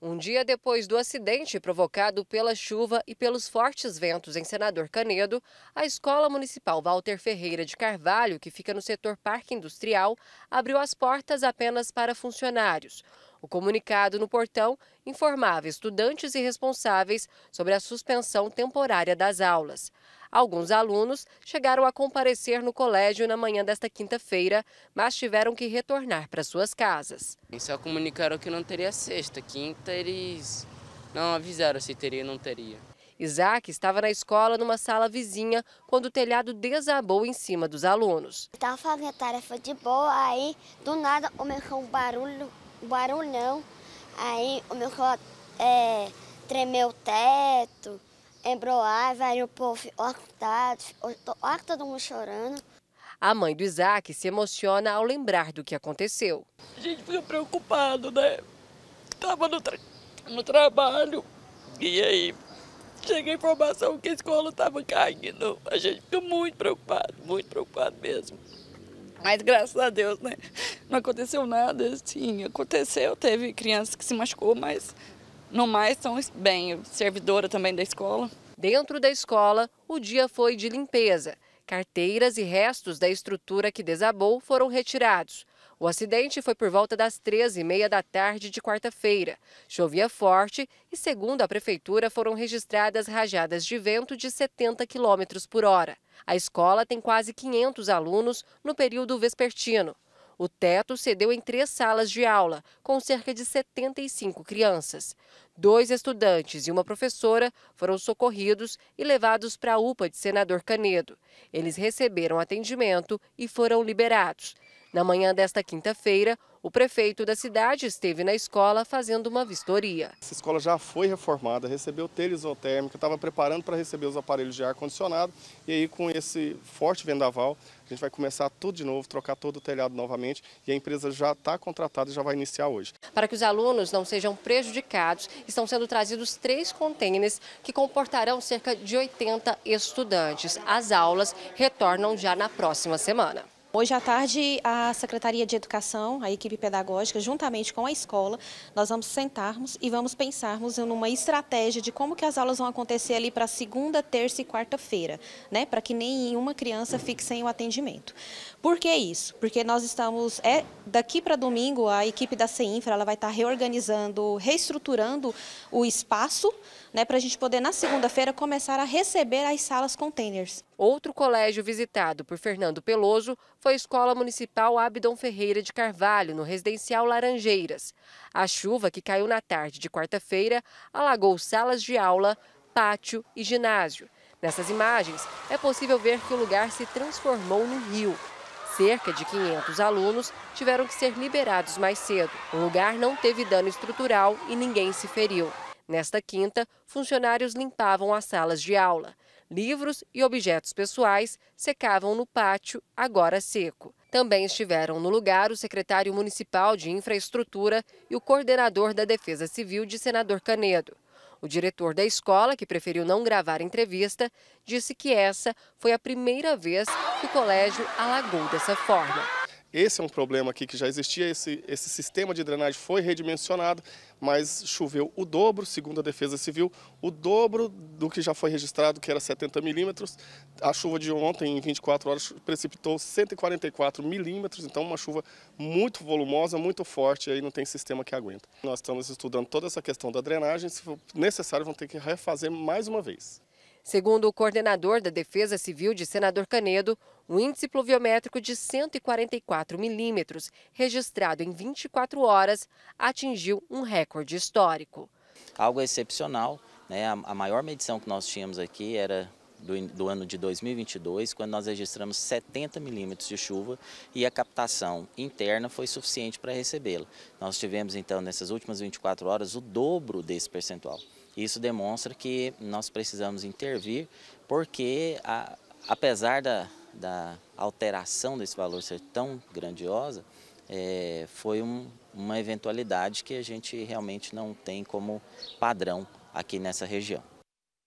Um dia depois do acidente provocado pela chuva e pelos fortes ventos em Senador Canedo, a Escola Municipal Walter Ferreira de Carvalho, que fica no setor Parque Industrial, abriu as portas apenas para funcionários. O comunicado no portão informava estudantes e responsáveis sobre a suspensão temporária das aulas. Alguns alunos chegaram a comparecer no colégio na manhã desta quinta-feira, mas tiveram que retornar para suas casas. Só comunicaram que não teria sexta, quinta eles não avisaram se teria ou não teria. Isaac estava na escola numa sala vizinha quando o telhado desabou em cima dos alunos. Estava fazendo a tarefa de boa, aí do nada começou um barulho barulho não. Aí o meu colar é, tremeu o teto, embroar, velho, o povo hortado, todo mundo chorando. A mãe do Isaac se emociona ao lembrar do que aconteceu. A gente fica preocupado, né? Tava no, tra no trabalho e aí chega a informação que a escola tava caindo. A gente fica muito preocupado, muito preocupado mesmo. Mas graças a Deus, né? Não aconteceu nada, sim. Aconteceu, teve criança que se machucou, mas no mais estão bem. Servidora também da escola. Dentro da escola, o dia foi de limpeza. Carteiras e restos da estrutura que desabou foram retirados. O acidente foi por volta das 13h30 da tarde de quarta-feira. Chovia forte e, segundo a prefeitura, foram registradas rajadas de vento de 70 km por hora. A escola tem quase 500 alunos no período vespertino. O teto cedeu em três salas de aula, com cerca de 75 crianças. Dois estudantes e uma professora foram socorridos e levados para a UPA de Senador Canedo. Eles receberam atendimento e foram liberados. Na manhã desta quinta-feira, o prefeito da cidade esteve na escola fazendo uma vistoria. Essa escola já foi reformada, recebeu telha isotérmica, estava preparando para receber os aparelhos de ar-condicionado e aí com esse forte vendaval a gente vai começar tudo de novo, trocar todo o telhado novamente e a empresa já está contratada e já vai iniciar hoje. Para que os alunos não sejam prejudicados, estão sendo trazidos três contêineres que comportarão cerca de 80 estudantes. As aulas retornam já na próxima semana. Hoje à tarde, a Secretaria de Educação, a equipe pedagógica, juntamente com a escola, nós vamos sentarmos e vamos pensarmos em uma estratégia de como que as aulas vão acontecer ali para segunda, terça e quarta-feira, né? Para que nenhuma criança fique sem o atendimento. Por que isso? Porque nós estamos, é, daqui para domingo, a equipe da CEINFRA, ela vai estar tá reorganizando, reestruturando o espaço, né? Para a gente poder, na segunda-feira, começar a receber as salas containers. Outro colégio visitado por Fernando Peloso foi a Escola Municipal Abdon Ferreira de Carvalho, no residencial Laranjeiras. A chuva que caiu na tarde de quarta-feira alagou salas de aula, pátio e ginásio. Nessas imagens, é possível ver que o lugar se transformou num rio. Cerca de 500 alunos tiveram que ser liberados mais cedo. O lugar não teve dano estrutural e ninguém se feriu. Nesta quinta, funcionários limpavam as salas de aula. Livros e objetos pessoais secavam no pátio, agora seco. Também estiveram no lugar o secretário municipal de infraestrutura e o coordenador da Defesa Civil de Senador Canedo. O diretor da escola, que preferiu não gravar entrevista, disse que essa foi a primeira vez que o colégio alagou dessa forma. Esse é um problema aqui que já existia, esse, esse sistema de drenagem foi redimensionado, mas choveu o dobro, segundo a Defesa Civil, o dobro do que já foi registrado, que era 70 milímetros. A chuva de ontem, em 24 horas, precipitou 144 milímetros, então uma chuva muito volumosa, muito forte, aí não tem sistema que aguenta. Nós estamos estudando toda essa questão da drenagem, se for necessário vão ter que refazer mais uma vez. Segundo o coordenador da Defesa Civil de Senador Canedo, o índice pluviométrico de 144 milímetros, registrado em 24 horas, atingiu um recorde histórico. Algo excepcional, né? a maior medição que nós tínhamos aqui era do, do, ano de 2022, quando nós registramos 70 milímetros de chuva e a captação interna foi suficiente para recebê-la. Nós tivemos, então, nessas últimas 24 horas, o dobro desse percentual. Isso demonstra que nós precisamos intervir, porque a, apesar da, da, alteração desse valor ser tão grandiosa, é, foi um, uma eventualidade que a gente realmente não tem como padrão aqui nessa região.